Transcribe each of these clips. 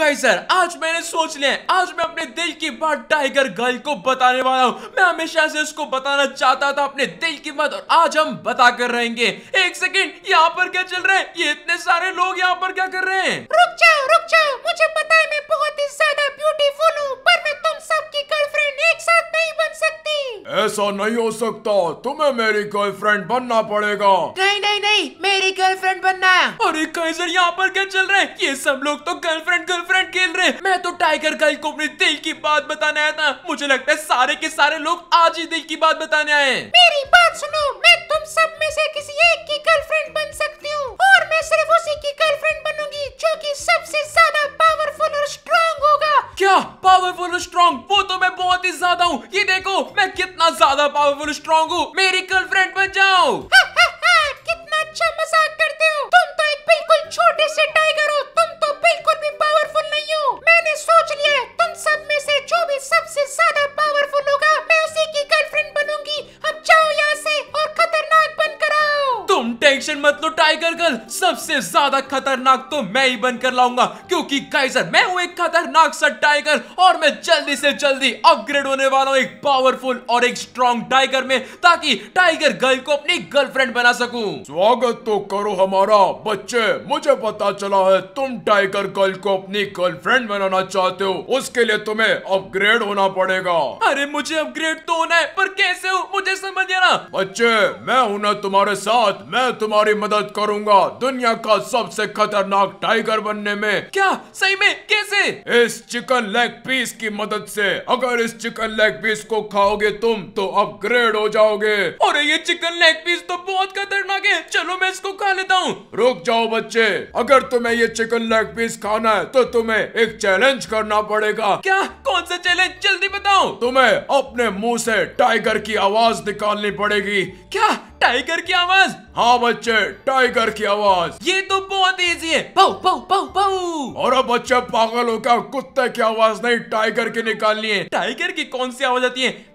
Guys आज मैंने सोच लिया आज मैं अपने दिल की बात टाइगर गर्ल को बताने वाला हूँ मैं हमेशा से उसको बताना चाहता था अपने दिल की बात और आज हम बता कर रहेंगे एक सेकेंड यहाँ पर क्या चल रहे हैं ये इतने सारे लोग यहाँ पर क्या कर रहे हैं रुक जाओ रुक जाओ मुझे पता है मैं बहुत ही ज्यादा ब्यूटीफुल हूँ पर मैं तुम सबकी गर्लफ्रेंड एक साथ नहीं बन सकती ऐसा नहीं हो सकता तुम्हें मेरी गर्लफ्रेंड बनना पड़ेगा नहीं नहीं नहीं मेरी गर्लफ्रेंड बनना है और एक यहाँ पर क्या चल रहा है ये सब लोग तो गर्लफ्रेंड गर्लफ्रेंड डिफरेंट खेल रहे मैं तो टाइगर गर्ल को अपने दिल की बात बताने आया था मुझे लगता है सारे के सारे लोग आज ही दिल की बात बताने आए मेरी बात सुनो मैं तुम सब में से किसी एक की गर्लफ्रेंड बन सकती हूँ और मैं सिर्फ उसी की गर्लफ्रेंड बनूंगी जो कि सबसे ज्यादा पावरफुल और स्ट्रॉन्ग होगा क्या पावरफुल और स्ट्रॉन्ग वो तो मैं बहुत ही ज्यादा हूँ ये देखो मैं कितना ज्यादा पावरफुल स्ट्रांग हूँ मेरी गर्लफ्रेंड बन जाओ हाँ, मत लो टाइगर गर्ल सबसे ज्यादा खतरनाक तो मैं ही बनकर लाऊंगा क्योंकि गाइजर मैं हूं एक खतरनाक सा टाइगर और मैं जल्दी से जल्दी अपग्रेड होने वाला हूं एक पावरफुल और एक स्ट्रॉन्ग टाइगर में ताकि टाइगर गर्ल को अपनी गर्लफ्रेंड बना सकूं स्वागत तो करो हमारा बच्चे मुझे पता चला है तुम टाइगर गर्ल को अपनी गर्लफ्रेंड बनाना चाहते हो उसके लिए तुम्हें अपग्रेड होना पड़ेगा अरे मुझे अपग्रेड तो होना है पर कैसे हो मुझे समझ ना बच्चे मैं हूं ना तुम्हारे साथ मैं तुम्हारे तुम्हारी मदद करूंगा दुनिया का सबसे खतरनाक टाइगर बनने में क्या सही में कैसे इस चिकन लेग पीस की मदद से अगर इस चिकन लेग पीस को खाओगे तुम तो अपग्रेड हो जाओगे और ये चिकन लेग पीस तो बहुत खतरनाक है चलो मैं इसको खा लेता हूँ रुक जाओ बच्चे अगर तुम्हें ये चिकन लेग पीस खाना है तो तुम्हें एक चैलेंज करना पड़ेगा क्या कौन सा चैलेंज जल्दी बताओ तुम्हें अपने मुंह से टाइगर की आवाज निकालनी पड़ेगी क्या टाइगर की आवाज हाँ बच्चे टाइगर की आवाज ये तो बहुत ईजी है पाँ, पाँ, पाँ, पाँ। और अब बच्चा पागल हो क्या कुत्ते की आवाज नहीं टाइगर की निकालनी है टाइगर की कौन सी आवाज आती है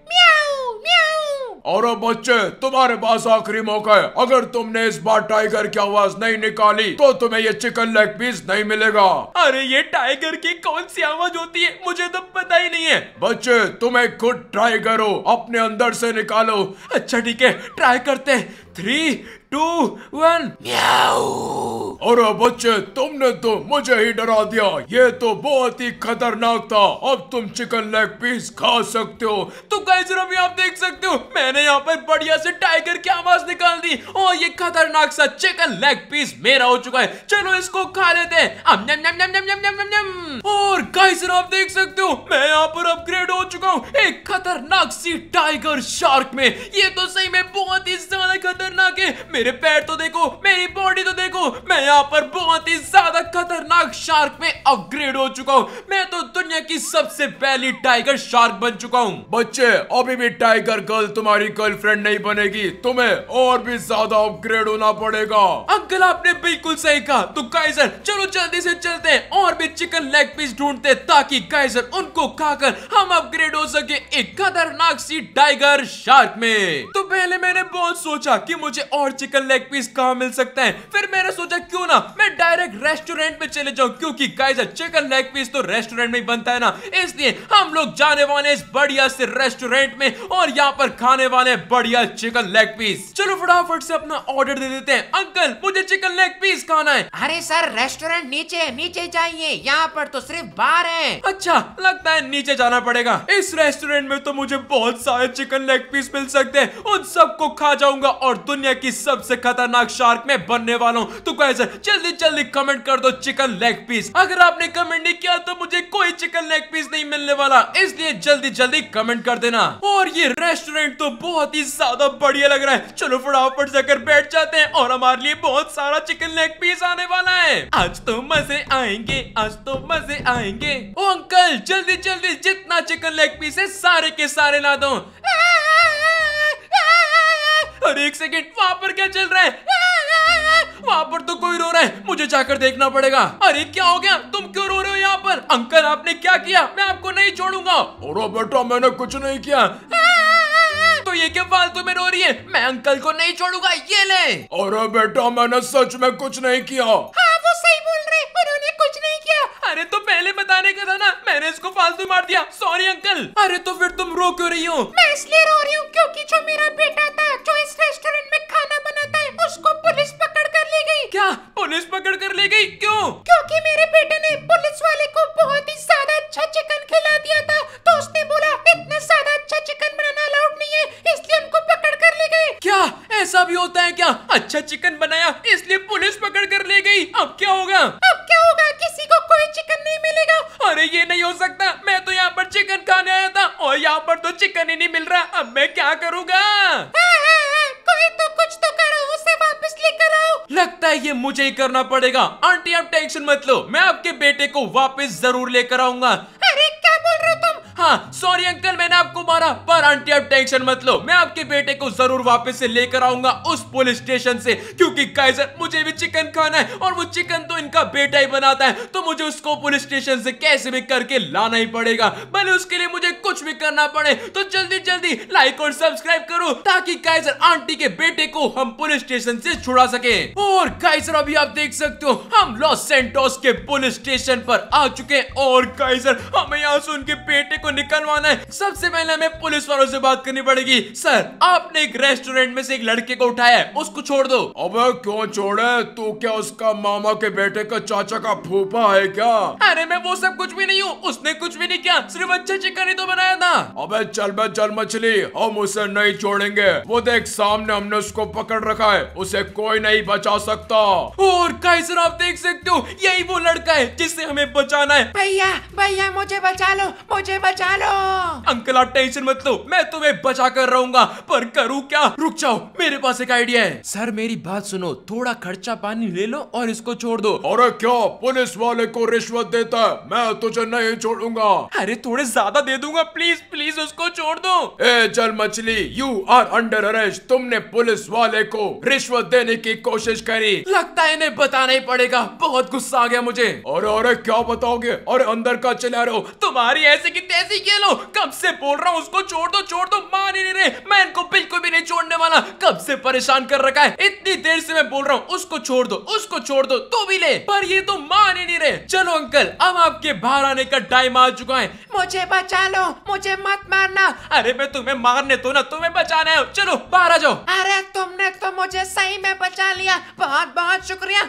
और अब बच्चे तुम्हारे पास आखिरी मौका है अगर तुमने इस बार टाइगर की आवाज नहीं निकाली तो तुम्हें ये चिकन लेग पीस नहीं मिलेगा अरे ये टाइगर की कौन सी आवाज होती है मुझे तो पता ही नहीं है बच्चे तुम्हें खुद ट्राई करो अपने अंदर से निकालो अच्छा ठीक है ट्राई करते थ्री टू वन और बच्चे तुमने तो मुझे ही डरा दिया ये तो बहुत ही खतरनाक था अब तुम चिकन लेग पीस खा सकते हो तो कैसे आप देख सकते हो मैंने यहाँ पर बढ़िया से टाइगर की आवाज निकाल दी और ये खतरनाक सा चिकन लेग पीस मेरा हो चुका है चलो इसको खा लेते हैं और गाइस आप देख सकते हो मैं यहाँ पर अपग्रेड हो चुका हूँ एक खतरनाक सी टाइगर शार्क में ये तो सही में बहुत ही ज्यादा खतरनाक है मेरे पैर तो देखो मेरी बॉडी तो देखो मैं यहाँ पर बहुत ही ज्यादा खतरनाक शार्क में अपग्रेड हो चुका हूँ मैं तो दुनिया की सबसे पहली टाइगर शार्क बन चुका हूँ बच्चे अभी भी टाइगर गर्ल तुम्हारी गर्लफ्रेंड नहीं बनेगी तुम्हें और भी ज्यादा अपग्रेड होना पड़ेगा अंकल आपने बिल्कुल सही कहा तो गाइजर चलो जल्दी से चलते हैं और भी चिकन लेग पीस ढूंढते ताकि गाइजर उनको खाकर हम अपग्रेड हो सके एक खतरनाक सी टाइगर शार्क में तो पहले मैंने बहुत सोचा की मुझे और चिकन चिकन लेग पीस कहाँ मिल सकते हैं फिर मैंने सोचा क्यों ना रेस्टोरेंट में चले जाओ क्योंकि गाइस चिकन लेग पीस तो रेस्टोरेंट में ही बनता है ना इसलिए हम लोग जाने वाले इस बढ़िया से रेस्टोरेंट में और यहाँ पर खाने वाले बढ़िया चिकन लेग पीस चलो फटाफट से अपना ऑर्डर दे देते हैं अंकल मुझे चिकन लेग पीस खाना है अरे सर रेस्टोरेंट नीचे नीचे जाइए यहाँ पर तो सिर्फ बार है अच्छा लगता है नीचे जाना पड़ेगा इस रेस्टोरेंट में तो मुझे बहुत सारे चिकन लेग पीस मिल सकते हैं उन सबको खा जाऊंगा और दुनिया की सबसे खतरनाक शार्क में बनने वालों तो कैसे जल्दी जल्दी कम कमेंट कर दो चिकन लेग पीस अगर आपने कमेंट नहीं किया तो मुझे कोई चिकन लेग पीस नहीं मिलने वाला इसलिए जल्दी जल्दी कमेंट कर देना और ये रेस्टोरेंट तो बहुत ही ज्यादा बढ़िया लग रहा है चलो फटाफट जाकर बैठ जाते हैं और हमारे लिए बहुत सारा चिकन लेग पीस आने वाला है आज तो मजे आएंगे आज तो मजे आएंगे ओ अंकल जल्दी जल्दी जितना चिकन लेग पीस है सारे के सारे ला दो और एक सेकेंड वहां पर क्या चल रहा है वहाँ पर तो कोई रो रहा है मुझे जाकर देखना पड़ेगा अरे क्या हो गया तुम क्यों रो रहे हो यहाँ पर अंकल आपने क्या किया मैं आपको नहीं छोड़ूंगा अरे बेटा मैंने कुछ नहीं किया तो ये क्या फालतू में रो रही है मैं अंकल को नहीं छोड़ूंगा ये ले अरे बेटा मैंने सच में कुछ नहीं किया हाँ वो सही बोल रहे उन्होंने कुछ नहीं किया अरे तो पहले बताने का था ना मैंने इसको फालतू मार दिया सॉरी अंकल अरे तो फिर तुम रो क्यों रही हो मैं इसलिए रो रही हूँ क्योंकि जो मेरा बेटा था जो इस रेस्टोरेंट में खाना बनाता है उसको पुलिस पकड़ कर ले गई क्या पुलिस पकड़ कर ले गई क्यों करना पड़ेगा आंटी आप टेंशन मत लो मैं आपके बेटे को वापस जरूर लेकर आऊंगा अरे क्या बोल रहे हो तुम हाँ सॉरी अंकल मैंने आपको मारा पर आंटी आप टेंशन मत लो मैं आपके बेटे को जरूर वापस से लेकर आऊंगा उस पुलिस स्टेशन से क्योंकि क्योंकि काइजर मुझे भी चिकन खाना है और वो चिकन तो इनका बेटा ही बनाता है तो मुझे उसको पुलिस स्टेशन से कैसे भी करके लाना ही पड़ेगा भले उसके लिए मुझे कुछ भी करना पड़े तो जल्दी जल्दी लाइक और सब्सक्राइब करो ताकि काइजर आंटी के बेटे को हम पुलिस स्टेशन से छुड़ा सके और काइजर अभी आप देख सकते हो हम लॉस सेंटोस के पुलिस स्टेशन पर आ चुके और काइजर हमें यहाँ से उनके बेटे को निकलवाना है सबसे पहले हमें पुलिस वालों से बात करनी पड़ेगी सर आपने एक रेस्टोरेंट में से एक लड़के को उठाया है उसको छोड़ दो अबे मामा क्यों छोड़े तू क्या उसका मामा के बेटे का चाचा का फूफा है क्या अरे मैं वो सब कुछ भी नहीं हूँ उसने कुछ भी नहीं किया सिर्फ अच्छा चिकन ही तो बनाया था अबे चल बे चल मछली हम उसे नहीं छोड़ेंगे वो देख सामने हमने उसको पकड़ रखा है उसे कोई नहीं बचा सकता और कैसे आप देख सकते हो यही वो लड़का है जिससे हमें बचाना है भैया भैया मुझे बचा लो मुझे बचा लो अंकल आप टेंशन मत लो मैं तुम्हें बचा कर रहूंगा पर करूँ क्या रुक जाओ मेरे पास एक आइडिया है सर मेरी बात सुन सुनो थोड़ा खर्चा पानी ले लो और इसको छोड़ दो अरे क्या पुलिस वाले को रिश्वत देता है मैं तुझे नहीं छोड़ूंगा अरे थोड़े ज्यादा दे दूंगा प्लीज प्लीज उसको छोड़ दो ए जल मछली यू आर अंडर अरेस्ट तुमने पुलिस वाले को रिश्वत देने की कोशिश करी लगता है इन्हें बताना ही पड़ेगा बहुत गुस्सा आ गया मुझे अरे अरे क्या बताओगे अरे अंदर का चला रहो तुम्हारी ऐसे की तैसी खेलो कब से बोल रहा हूँ उसको छोड़ दो छोड़ दो मान ही नहीं रहे मैं इनको बिल्कुल भी नहीं छोड़ने वाला कब से परेशान कर रखा है इतनी देर से मैं बोल रहा हूँ उसको छोड़ दो उसको छोड़ दो तो भी ले पर ये तो मान ही नहीं रहे चलो अंकल अब आपके बाहर आने का टाइम आ चुका है मुझे बचा लो मुझे मत मारना अरे मैं तुम्हें मारने तो ना तुम्हें बचाना है चलो बाहर आ जाओ अरे तुमने तो मुझे सही में बचा लिया बहुत बहुत शुक्रिया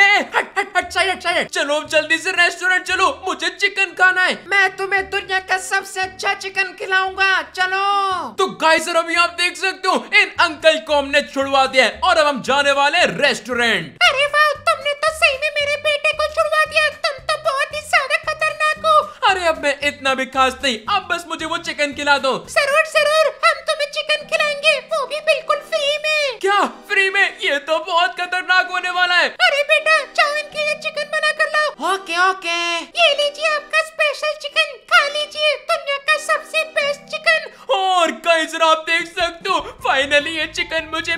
हट हट हट साइड साइड चलो जल्दी से रेस्टोरेंट चलो मुझे चिकन खाना है मैं तुम्हें दुनिया का सबसे अच्छा चिकन खिलाऊंगा चलो तो गाइस अभी आप देख सकते हो इन अंकल को हमने छुड़वा दिया है और अब हम जाने वाले रेस्टोरेंट अरे वाह तुमने तो सही में मेरे बेटे को छुड़वा दिया तुम तो बहुत ही ज्यादा खतरनाक हो अरे अब मैं इतना भी खास नहीं अब बस मुझे वो चिकन खिला दो जरूर जरूर हम तुम्हें चिकन खिलाएंगे वो भी बिल्कुल फ्री में क्या फ्री में ये तो बहुत खतरनाक होने वाला है अरे बेटा जाओ के लिए चिकन बना कर लाओ ओके हाँ, ओके ये लीजिए आपका स्पेशल चिकन खा लीजिए दुनिया का सबसे बेस्ट चिकन और कई आप देख सकते हो फाइनली ये चिकन मुझे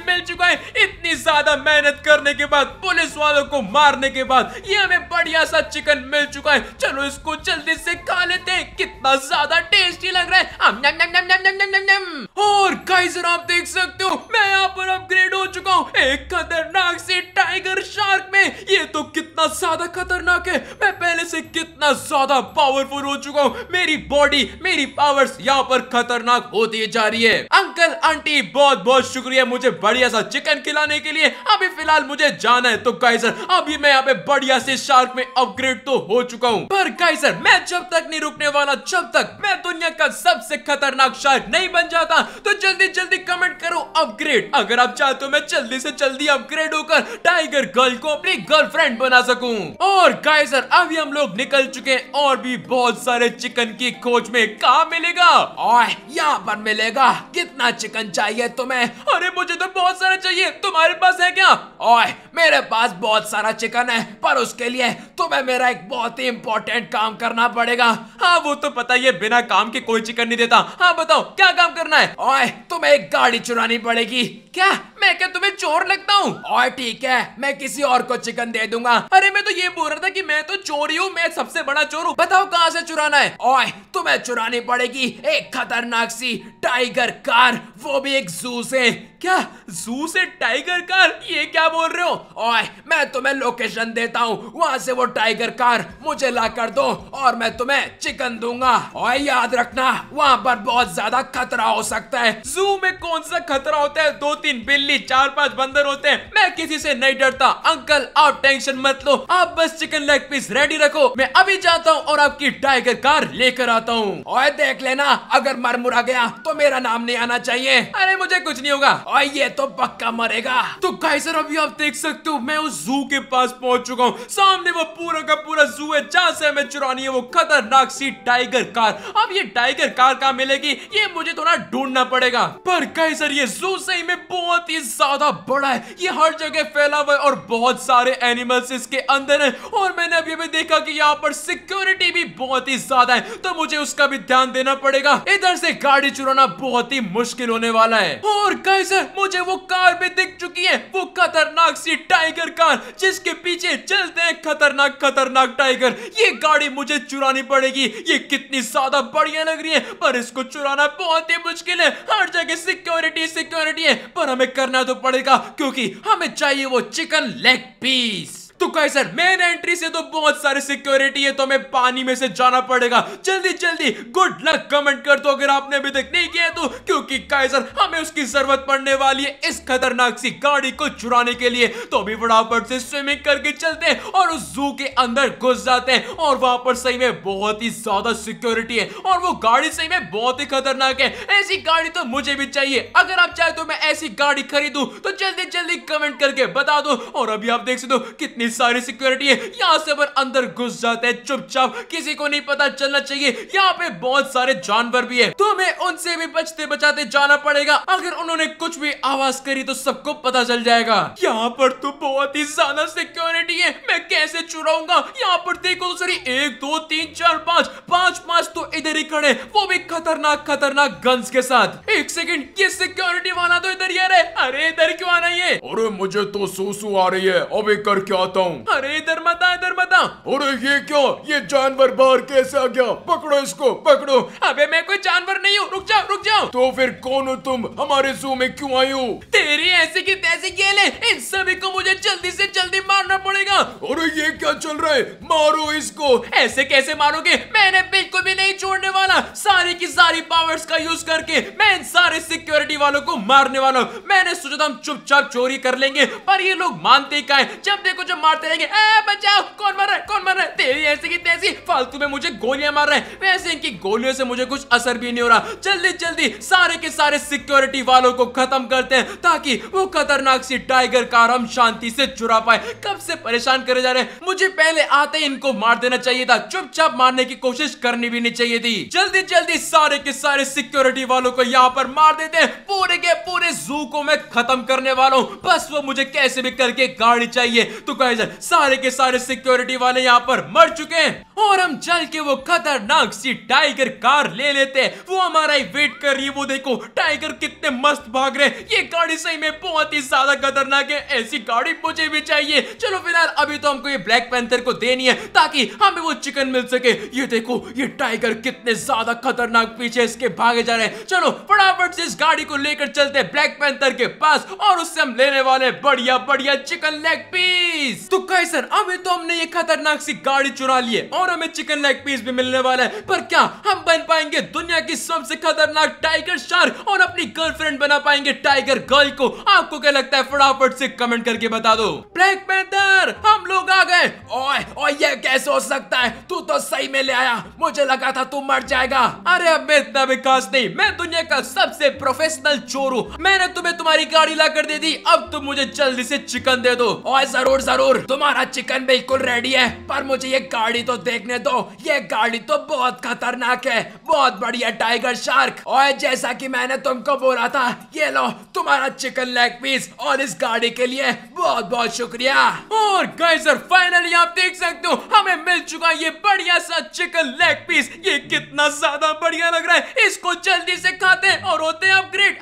करने के बाद पुलिस वालों को मारने के बाद ये हमें बढ़िया सा चिकन मिल चुका है चलो इसको जल्दी से खा लेते हैं कितना ज्यादा टेस्टी लग रहा है नम नम नम नम नम नम नम और गाइजर आप देख सकते हो मैं यहाँ पर अपग्रेड हो चुका हूँ एक खतरनाक से टाइगर शार्क में ये तो कितना ज्यादा खतरनाक है मैं पहले से कितना ज्यादा पावरफुल हो चुका हूँ मेरी बॉडी मेरी पावर्स यहाँ पर खतरनाक होती जा रही है अंकल आंटी बहुत बहुत शुक्रिया मुझे बढ़िया सा चिकन खिलाने के लिए अभी फिलहाल मुझे जाना है तो सर अभी मैं यहाँ पे बढ़िया से शार्क में अपग्रेड तो हो चुका हूँ पर गाइस मैं जब तक नहीं रुकने वाला जब तक मैं दुनिया का सबसे खतरनाक शार्क नहीं बन जाता तो जल्दी जल्दी कमेंट करो अपग्रेड अगर आप चाहते तो मैं जल्दी से जल्दी अपग्रेड होकर टाइगर गर्ल को अपनी गर्लफ्रेंड बना सकूं और गाइसर अभी हम लोग निकल चुके हैं और भी बहुत सारे चिकन की खोज में कहा मिलेगा और यहाँ पर मिलेगा कितना कितना चिकन चाहिए तुम्हें अरे मुझे तो बहुत सारा चाहिए तुम्हारे पास है क्या ओए मेरे पास बहुत सारा चिकन है पर उसके लिए तुम्हें मेरा एक बहुत ही इंपॉर्टेंट काम करना पड़ेगा हाँ वो तो पता ही है बिना काम के कोई चिकन नहीं देता हाँ बताओ क्या काम करना है ओए तुम्हें एक गाड़ी चुरानी पड़ेगी क्या मैं क्या चोर लगता हूँ और ठीक है मैं किसी और को चिकन दे दूंगा अरे मैं तो ये बोल रहा था की मैं तो चोरी हूँ मैं सबसे बड़ा चोर हूँ बताओ कहाँ से चुराना है और तुम्हें चुरानी पड़ेगी एक खतरनाक सी टाइगर कार वो भी एक जू से क्या जू से टाइगर कार ये क्या बोल रहे हो ओए मैं तुम्हें लोकेशन देता हूँ वहां से वो टाइगर कार मुझे ला कर दो और मैं तुम्हें चिकन दूंगा और याद रखना वहाँ पर बहुत ज्यादा खतरा हो सकता है जू में कौन सा खतरा होता है दो तीन बिल्ली चार पांच साथ बंदर होते हैं मैं किसी से नहीं डरता अंकल आप टेंशन मत लो आप बस चिकन लेग पीस रेडी रखो मैं अभी जाता हूँ और आपकी टाइगर कार लेकर आता हूँ और देख लेना अगर मर मुरा गया तो मेरा नाम नहीं आना चाहिए अरे मुझे कुछ नहीं होगा और ये तो पक्का मरेगा तो गाइसर अभी आप देख सकते हो मैं उस जू के पास पहुँच चुका हूँ सामने वो पूरा का पूरा जू है जहाँ से हमें चुरानी है वो खतरनाक सी टाइगर कार अब ये टाइगर कार कहाँ मिलेगी ये मुझे थोड़ा ढूंढना पड़ेगा पर गाइसर ये जू सही में बहुत ही ज्यादा बड़ा है ये हर जगह फैला हुआ है और बहुत सारे एनिमल्स इसके अंदर हैं और मैंने अभी अभी देखा कि यहाँ पर सिक्योरिटी भी बहुत ही ज्यादा है तो मुझे उसका भी ध्यान देना पड़ेगा इधर से गाड़ी चुराना बहुत ही मुश्किल होने वाला है और कैसे मुझे वो कार भी दिख चुकी है वो खतरनाक सी टाइगर कार जिसके पीछे चलते हैं खतरनाक खतरनाक टाइगर ये गाड़ी मुझे चुरानी पड़ेगी ये कितनी ज्यादा बढ़िया लग रही है पर इसको चुराना बहुत ही मुश्किल है हर जगह सिक्योरिटी सिक्योरिटी सिक्योरिटी है पर हमें करना तो पड़ेगा क्योंकि हमें चाहिए वो चिकन लेग पीस तो कहे सर मेन एंट्री से तो बहुत सारी सिक्योरिटी है तो हमें पानी में से जाना पड़ेगा जल्दी जल्दी गुड लक कमेंट कर दो अगर आपने अभी तक नहीं किया तो क्योंकि काइजर हमें उसकी जरूरत पड़ने वाली है इस खतरनाक सी गाड़ी को चुराने के लिए तो अभी फटाफट से स्विमिंग करके चलते हैं और उस जू के अंदर घुस जाते हैं और वहां पर सही में बहुत ही ज्यादा सिक्योरिटी है और वो गाड़ी सही में बहुत ही खतरनाक है ऐसी गाड़ी तो मुझे भी चाहिए अगर आप चाहे तो मैं ऐसी गाड़ी खरीदू तो जल्दी जल्दी कमेंट करके बता दो और अभी आप देख सकते हो कितनी इतनी सारी सिक्योरिटी है यहाँ से अपन अंदर घुस जाते हैं चुपचाप किसी को नहीं पता चलना चाहिए यहाँ पे बहुत सारे जानवर भी है तो हमें उनसे भी बचते बचाते जाना पड़ेगा अगर उन्होंने कुछ भी आवाज करी तो सबको पता चल जाएगा यहाँ पर तो बहुत ही ज्यादा सिक्योरिटी है मैं कैसे चुराऊंगा यहाँ पर देखो तो सर एक दो तीन चार पाँच पाँच पाँच तो इधर ही खड़े वो भी खतरनाक खतरनाक गन्स के साथ एक सेकेंड ये सिक्योरिटी वाला तो इधर ही अरे इधर क्यों आना ये अरे मुझे तो सोसू आ रही है अभी कर क्या आता देता हूँ अरे इधर मत आ इधर मत आ अरे ये क्यों ये जानवर बाहर कैसे आ गया पकड़ो इसको पकड़ो अबे मैं कोई जानवर नहीं हूँ रुक जाओ रुक जाओ तो फिर कौन हो तुम हमारे जू में क्यों आई हो तेरी ऐसे की तैसे खेले इन सभी को मुझे जल्दी से जल्दी मारना पड़ेगा अरे ये क्या चल रहा है मारो इसको ऐसे कैसे मारोगे मैंने बिल्कुल भी नहीं छोड़ने वाला सारी की सारी पावर्स का यूज करके मैं इन सारे सिक्योरिटी वालों को मारने वाला हूँ मैंने सोचा था हम चुपचाप चोरी कर लेंगे पर ये लोग मानते का है जब देखो जब मारते रहेंगे बचाओ कौन मर रहा है कौन मर रहा है तेरी ऐसी की तैसी फालतू में मुझे गोलियां मार रहे हैं वैसे इनकी गोलियों से मुझे कुछ असर भी नहीं हो रहा जल्दी जल्दी सारे के सारे सिक्योरिटी वालों को खत्म करते हैं ताकि वो खतरनाक सी टाइगर कार हम शांति से चुरा पाए कब से परेशान करे जा रहे हैं मुझे पहले आते ही इनको मार देना चाहिए था चुपचाप मारने की कोशिश करनी भी नहीं चाहिए थी जल्दी जल्दी सारे के सारे सिक्योरिटी वालों को यहाँ पर मार देते हैं पूरे के पूरे जू को मैं खत्म करने वाला हूँ बस वो मुझे कैसे भी करके गाड़ी चाहिए तो कह सुपरवाइजर सारे के सारे सिक्योरिटी वाले यहाँ पर मर चुके हैं और हम चल के वो खतरनाक सी टाइगर कार ले लेते हैं वो हमारा ही वेट कर रही है वो देखो टाइगर कितने मस्त भाग रहे ये गाड़ी सही में बहुत ही ज्यादा खतरनाक है ऐसी गाड़ी मुझे भी चाहिए चलो फिलहाल अभी तो हमको ये ब्लैक पेंथर को देनी है ताकि हमें वो चिकन मिल सके ये देखो ये टाइगर कितने ज्यादा खतरनाक पीछे इसके भागे जा रहे हैं चलो फटाफट से इस गाड़ी को लेकर चलते ब्लैक पेंथर के पास और उससे हम लेने वाले बढ़िया बढ़िया चिकन लेग पीस पीस तो कैसर अभी तो हमने ये खतरनाक सी गाड़ी चुरा ली है और हमें चिकन लेग पीस भी मिलने वाला है पर क्या हम बन पाएंगे दुनिया की सबसे खतरनाक टाइगर शार्क और अपनी गर्लफ्रेंड बना पाएंगे टाइगर गर्ल को आपको क्या लगता है फटाफट से कमेंट करके बता दो ब्लैक पैंथर हम लोग आ गए ओए ओए ये कैसे हो सकता है तू तो सही में ले आया मुझे लगा था तू मर जाएगा अरे अब मैं इतना विकास नहीं मैं दुनिया का सबसे प्रोफेशनल चोर हूँ मैंने तुम्हें तुम्हारी गाड़ी ला कर दे दी अब तुम मुझे जल्दी से चिकन दे दो और जरूर जरूर हुजूर तुम्हारा चिकन बिल्कुल रेडी है पर मुझे ये गाड़ी तो देखने दो ये गाड़ी तो बहुत खतरनाक है बहुत बढ़िया टाइगर शार्क और जैसा कि मैंने तुमको बोला था ये लो तुम्हारा चिकन लेग पीस और इस गाड़ी के लिए बहुत बहुत शुक्रिया और सर फाइनली आप देख सकते हो हमें मिल चुका ये बढ़िया सा चिकन लेग पीस ये कितना ज्यादा बढ़िया लग रहा है इसको जल्दी से खाते और होते हैं अपग्रेड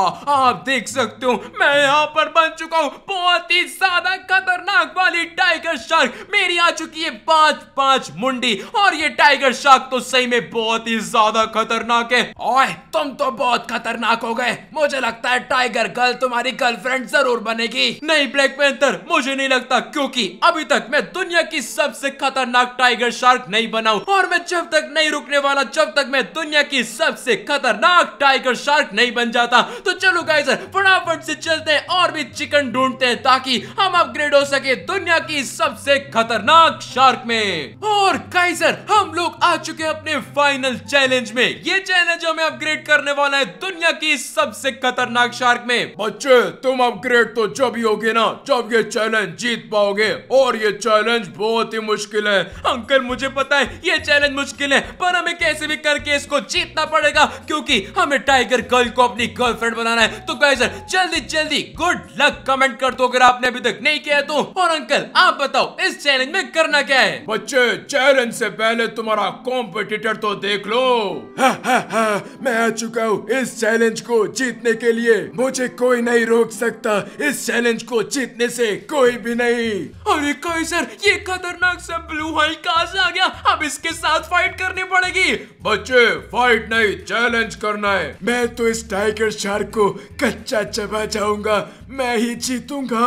आप देख सकते हो मैं यहाँ पर बन चुका हूँ बहुत ही ज्यादा खतरनाक वाली टाइगर शार्क मेरी आ चुकी है पांच पांच मुंडी और ये टाइगर शार्क तो सही में बहुत ही ज्यादा खतरनाक है ओए तुम तो बहुत खतरनाक हो गए मुझे लगता है टाइगर गर्ल तुम्हारी गर्लफ्रेंड जरूर बनेगी नहीं ब्लैक पेंथर मुझे नहीं लगता क्योंकि अभी तक मैं दुनिया की सबसे खतरनाक टाइगर शार्क नहीं बनाऊ और मैं जब तक नहीं रुकने वाला जब तक मैं दुनिया की सबसे खतरनाक टाइगर शार्क नहीं बन जाता तो चलो गाइजर फटाफट से चलते हैं और भी चिकन ढूंढते हैं ताकि हम अपग्रेड हो सके दुनिया की सबसे खतरनाक शार्क में और कैसर हम लोग आ चुके हैं अपने फाइनल चैलेंज में ये चैलेंज हमें अपग्रेड करने वाला है दुनिया की सबसे खतरनाक शार्क में बच्चे तुम अपग्रेड तो जब ही होगे ना जब ये चैलेंज जीत पाओगे और ये चैलेंज बहुत ही मुश्किल है अंकल मुझे पता है ये चैलेंज मुश्किल है पर हमें कैसे भी करके इसको जीतना पड़ेगा क्योंकि हमें टाइगर गर्ल को अपनी गर्लफ्रेंड बनाना है तो कैसर जल्दी जल्दी गुड लाख कमेंट कर दो अगर आपने अभी तक नहीं किया तो और अंकल आप बताओ इस चैलेंज में करना क्या है बच्चे चैलेंज से पहले तुम्हारा कॉम्पिटिटर तो देख लो हा, हा, हा, मैं आ चुका हूँ इस चैलेंज को जीतने के लिए मुझे कोई नहीं रोक सकता इस चैलेंज को जीतने से कोई भी नहीं अरे कोई सर ये खतरनाक सब ब्लू हाई कहा से आ गया अब इसके साथ फाइट करनी पड़ेगी बच्चे फाइट नहीं चैलेंज करना है मैं तो इस टाइगर शार्क को कच्चा चबा जाऊंगा मैं मैं ही जीतूंगा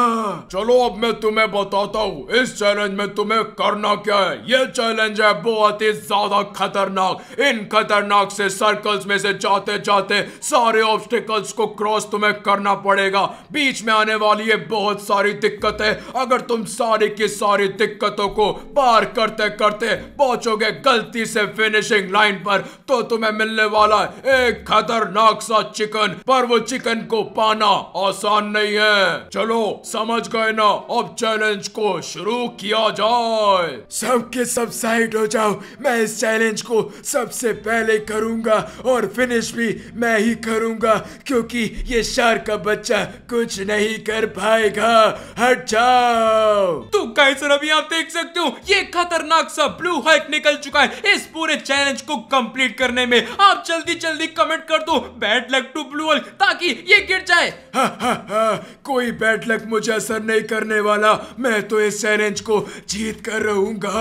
चलो अब मैं तुम्हें बताता हूँ इस चैलेंज में तुम्हें करना क्या है ये चैलेंज है बहुत ही ज्यादा खतरनाक इन खतरनाक से सर्कल्स में से जाते जाते सारे ऑब्स्टिकल्स को क्रॉस तुम्हें करना पड़ेगा बीच में आने वाली है बहुत सारी दिक्कत है अगर तुम सारी की सारी दिक्कतों को पार करते करते पहुंचोगे गलती से फिनिशिंग लाइन पर तो तुम्हें मिलने वाला एक खतरनाक सा चिकन पर वो चिकन को पाना आसान नहीं है हैं चलो समझ गए ना अब चैलेंज को शुरू किया जाए सबके सब साइड हो जाओ मैं इस चैलेंज को सबसे पहले करूंगा और फिनिश भी मैं ही करूंगा क्योंकि ये शार का बच्चा कुछ नहीं कर पाएगा हट जाओ तो गाइस अभी आप देख सकते हो ये खतरनाक सा ब्लू हाइक निकल चुका है इस पूरे चैलेंज को कंप्लीट करने में आप जल्दी जल्दी कमेंट कर दो bad luck to blue Hulk ताकि ये गिर जाए हा, हा, हा, कोई बैड लक मुझे असर नहीं करने वाला मैं तो इस चैलेंज को जीत कर रहूंगा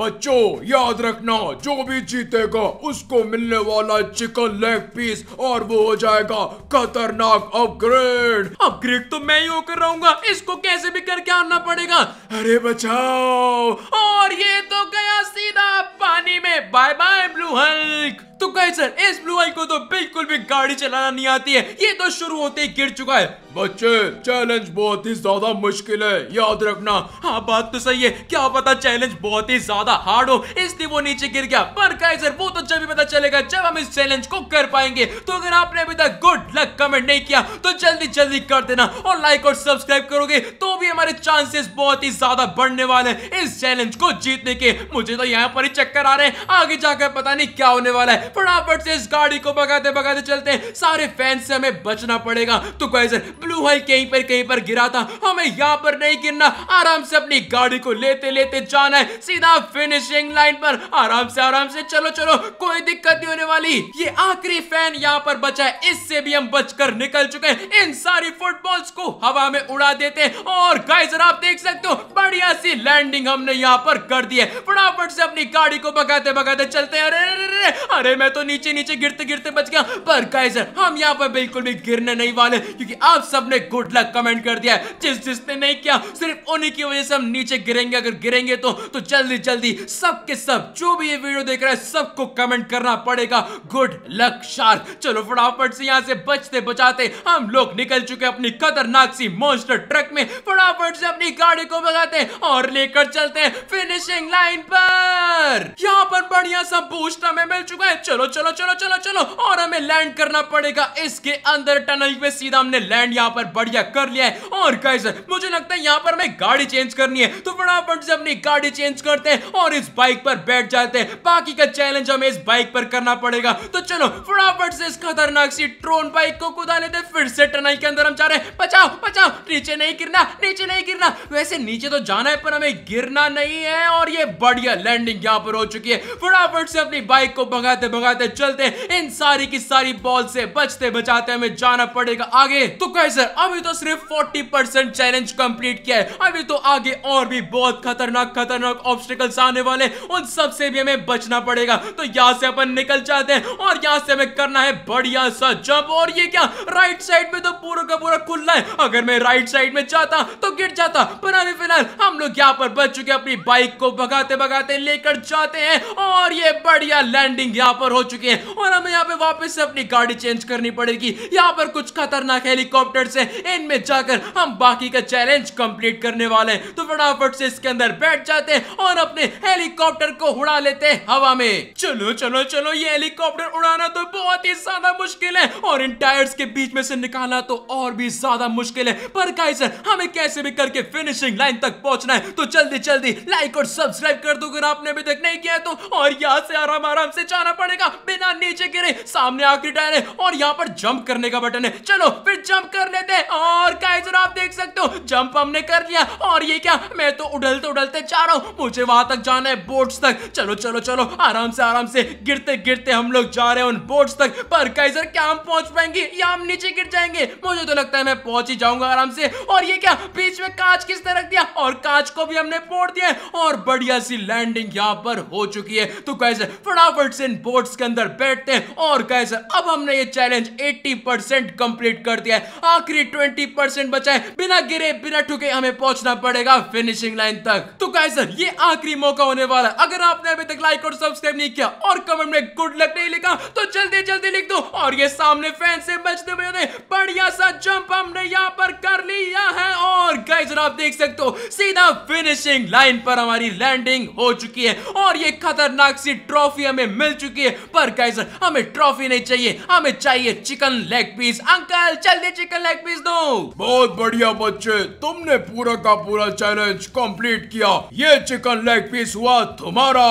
बच्चों याद रखना जो भी जीतेगा उसको मिलने वाला चिकन लेग पीस और वो हो जाएगा खतरनाक अपग्रेड अपग्रेड तो मैं ही होकर रहूंगा इसको कैसे भी करके आना पड़ेगा अरे बचाओ और ये तो गया सीधा पानी में बाय बाय ब्लू हल्क तो सर इस ब्लू हल्क को तो बिल्कुल भी गाड़ी चलाना नहीं आती है ये तो शुरू होते ही गिर चुका है बच्चे चैलेंज बहुत ही ज्यादा मुश्किल है याद रखना हाँ बात तो सही है क्या पता चैलेंज बहुत ही ज्यादा हार्ड हो इसलिए वो नीचे गिर गया पर कैसे वो तो जब ही पता चलेगा जब हम इस चैलेंज को कर पाएंगे तो अगर आपने अभी तक गुड लक कमेंट नहीं किया तो जल्दी जल्दी कर देना और लाइक और सब्सक्राइब करोगे तो भी हमारे चांसेस बहुत ही ज्यादा बढ़ने वाले हैं इस चैलेंज को जीतने के मुझे तो यहाँ पर ही चक्कर आ रहे हैं आगे जाकर पता नहीं क्या होने वाला है फटाफट से इस गाड़ी को भगाते भगाते चलते हैं सारे फैंस से हमें बचना पड़ेगा तो कैसे ब्लू हाई के कहीं पर कहीं पर गिरा था हमें यहाँ पर नहीं गिरना आराम से अपनी गाड़ी को लेते लेते जाना है सीधा फिनिशिंग लाइन पर आराम से आराम से चलो चलो कोई दिक्कत नहीं होने वाली ये आखिरी फैन यहाँ पर बचा है इससे भी हम बचकर निकल चुके हैं इन सारी फुटबॉल्स को हवा में उड़ा देते हैं और गाइस आप देख सकते हो बढ़िया सी लैंडिंग हमने यहाँ पर कर दी है फटाफट से अपनी गाड़ी को बगाते बगाते चलते हैं अरे अरे अरे अरे मैं तो नीचे नीचे गिरते गिरते बच गया पर गाइजर हम यहाँ पर बिल्कुल भी गिरने नहीं वाले क्योंकि आप सबने गुड गुड लक कमेंट कर दिया है जिस जिसने नहीं किया सिर्फ उन्हीं की वजह से हम नीचे गिरेंगे अगर गिरेंगे तो तो जल्दी जल्दी सब के सब जो भी ये वीडियो देख रहा है सबको कमेंट करना पड़ेगा गुड लक शार चलो फटाफट से यहाँ से बचते बचाते हम लोग निकल चुके अपनी खतरनाक सी मोस्टर ट्रक में फटाफट से अपनी गाड़ी को भगाते और लेकर चलते हैं फिनिशिंग लाइन पर यहाँ पर बढ़िया सब बूस्ट हमें मिल चुका है चलो चलो चलो चलो चलो और हमें लैंड करना पड़ेगा इसके अंदर टनल में सीधा हमने लैंड यहाँ पर बढ़िया लिया कर लिया है और कैसे मुझे लगता है यहाँ पर हमें गाड़ी चेंज करनी है तो फटाफट से अपनी गाड़ी चेंज करते हैं और इस बाइक पर बैठ जाते हैं बाकी का चैलेंज हमें इस बाइक पर करना पड़ेगा तो चलो फटाफट से इस खतरनाक सी ट्रोन बाइक को कुदा लेते फिर से टनल के अंदर हम जा रहे हैं बचाओ बचाओ नीचे नहीं गिरना नीचे नहीं गिरना वैसे नीचे तो जाना है पर हमें गिरना नहीं है और ये बढ़िया लैंडिंग यहाँ पर हो चुकी है फटाफट से अपनी बाइक को भगाते भगाते चलते इन सारी की सारी बॉल से बचते बचाते हमें जाना पड़ेगा आगे तो कैसे अभी तो अभी तो सिर्फ 40% चैलेंज कंप्लीट किया है अभी तो आगे और भी बहुत खतरनाक खतरनाक ऑब्स्टिकल आने वाले उन सबसे भी हमें बचना पड़ेगा तो यहाँ से अपन निकल जाते हैं और यहाँ से हमें करना है बढ़िया सा जब और ये क्या राइट साइड में तो पूरा का पूरा खुलना है अगर मैं राइट साइड में जाता तो गिर जाता पर अभी फिलहाल हम लोग यहाँ पर बच चुके अपनी बाइक को भगाते भगाते लेकर जाते हैं और ये बढ़िया लैंडिंग यहाँ पर हो चुकी है और हमें यहाँ पे वापस से अपनी गाड़ी चेंज करनी पड़ेगी यहाँ पर कुछ खतरनाक हेलीकॉप्टर से इनमें जाकर हम बाकी का चैलेंज कंप्लीट करने वाले हैं तो फटाफट से इसके अंदर बैठ जाते हैं और अपने हेलीकॉप्टर को उड़ा लेते हैं हवा में चलो चलो चलो ये हेलीकॉप्टर उड़ाना तो बहुत ही ज्यादा मुश्किल है और इन टायर्स के बीच में से निकालना तो और भी ज्यादा मुश्किल है पर सर हमें कैसे भी करके फिनिशिंग लाइन तक पहुंचना है तो जल्दी जल्दी लाइक और सब्सक्राइब कर दो अगर आपने अभी तक नहीं किया तो और यहाँ से आराम आराम से जाना पड़ेगा बिना नीचे गिरे सामने आखिरी टायर है और यहाँ पर जंप करने का बटन है चलो फिर जंप कर लेते हैं और काइजर आप देख सकते हो जंप हमने कर लिया और ये क्या मैं तो उड़लते उड़लते जा रहा हूँ मुझे वहां तक जाना है बोट्स तक चलो चलो चलो आराम से आराम से गिरते गिरते हम लोग जा रहे हैं उन बोट्स तक पर काइजर क्या हम पहुंच पाएंगे या हम नीचे गिर जाएंगे मुझे तो लगता है मैं पहुंच ही जाऊंगा आराम से और ये क्या बीच में कांच किसने रख दिया और कांच को भी हमने फोड़ दिया और बढ़िया सी लैंडिंग यहाँ पर हो चुकी है तो कैसे फटाफट से इन बोट्स के अंदर बैठते हैं और कैसे अब हमने ये चैलेंज एट्टी परसेंट कंप्लीट कर दिया है आखिरी ट्वेंटी परसेंट बचाए बिना गिरे बिना ठुके हमें पहुंचना पड़ेगा फिनिशिंग लाइन तक तो गाय सर ये आखिरी मौका होने वाला है अगर आपने अभी तक लाइक और सब्सक्राइब नहीं किया और कमेंट में गुड लक नहीं लिखा तो जल्दी जल्दी लिख दो और ये सामने फैन से बचते हुए बढ़िया सा जंप हमने यहाँ पर कर लिया है और गाइस आप देख सकते हो सीधा फिनिशिंग लाइन पर हमारी लैंडिंग हो चुकी है और ये खतरनाक सी ट्रॉफी हमें मिल चुकी है पर गाइस हमें ट्रॉफी नहीं चाहिए हमें चाहिए चिकन लेग पीस अंकल जल्दी चिकन लेग पीस दो हूँ बहुत बढ़िया बच्चे तुमने पूरा का पूरा चैलेंज कंप्लीट किया ये चिकन लेग पीस हुआ तुम्हारा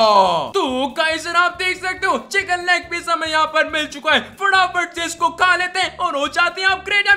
तो कैसे आप देख सकते हो चिकन लेग पीस हमें यहाँ पर मिल चुका है फटाफट से इसको खा लेते हैं और हो जाते हैं आप अपग्रेड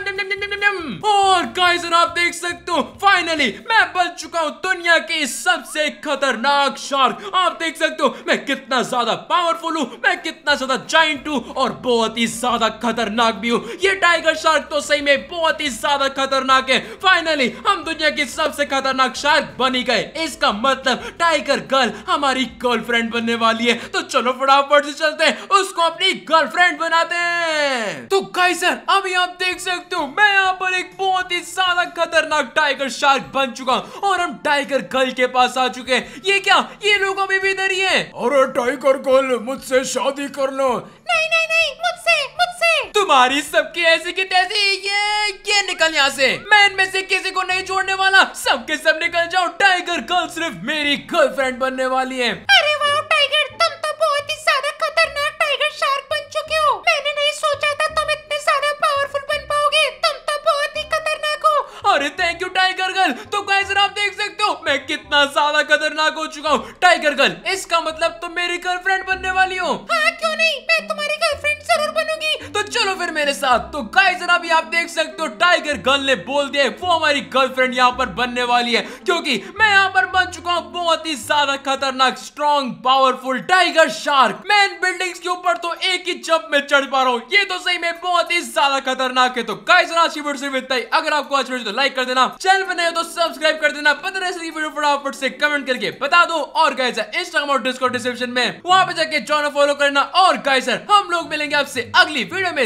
और कैसे आप देख सकते हो फाइनली मैं बन चुका हूँ दुनिया के सबसे खतरनाक शार्क आप देख सकते हो मैं कितना ज्यादा पावरफुल हूँ मैं कितना ज्यादा जॉइंट हूँ और बहुत ही ज्यादा खतरनाक भी हूँ ये टाइगर शार्क तो सही में बहुत ही ज्यादा खतरनाक है फाइनली हम दुनिया की सबसे खतरनाक शार्क बनी गए इसका मतलब टाइगर गर्ल हमारी गर्लफ्रेंड बनने वाली है तो चलो फटाफट से चलते हैं उसको अपनी गर्लफ्रेंड बनाते हैं तो सर अभी आप देख सकते हो मैं यहाँ पर एक बहुत ही ज्यादा खतरनाक टाइगर शार्क बन चुका हूँ और हम टाइगर गर्ल के पास आ चुके हैं ये क्या ये लोग अभी भी इधर ही है अरे टाइगर गर्ल मुझसे शादी कर लो नहीं नहीं नहीं मुझसे मुझसे तुम्हारी सबकी ऐसी की तैसी ये ये निकल यहाँ से मैं इनमें से किसी को नहीं छोड़ने वाला सबके सब निकल जाओ टाइगर कल सिर्फ मेरी गर्लफ्रेंड बनने वाली है अरे वाह टाइगर तुम तो बहुत ही ज्यादा खतरनाक टाइगर शार्क बन चुके हो मैंने नहीं सोचा था तुम इतने ज्यादा पावरफुल बन पाओगे तुम तो बहुत ही खतरनाक हो अरे थैंक यू टाइगर गर्ल तो कैसे आप देख सकते हो मैं कितना ज्यादा खतरनाक हो चुका हूँ टाइगर गर्ल इसका मतलब तुम मेरी गर्लफ्रेंड बनने वाली हो हाँ, क्यों नहीं मैं तुम्हारी गर्लफ्रेंड जरूर बनूंगी चलो फिर मेरे साथ तो गाइस जरा भी आप देख सकते हो टाइगर गर्ल ने बोल दिया वो हमारी गर्लफ्रेंड यहाँ पर बनने वाली है क्योंकि मैं यहाँ पर बन चुका हूँ बहुत ही ज्यादा खतरनाक स्ट्रॉन्ग पावरफुल टाइगर शार्क मैं बिल्डिंग्स के ऊपर तो एक ही जब में चढ़ पा रहा हूँ ये तो सही में बहुत ही ज्यादा खतरनाक है तो गाइस जनाब वीडियो से इतना ही अगर आपको अच्छी वीडियो तो लाइक कर देना चैनल पर नए तो सब्सक्राइब कर देना पता ऐसी वीडियो फटाफट से कमेंट करके बता दो और गाइस इंस्टाग्राम और डिस्कॉर्ड डिस्क्रिप्शन में वहां पे जाके जॉन फॉलो करना और गाइस हम लोग मिलेंगे आपसे अगली वीडियो में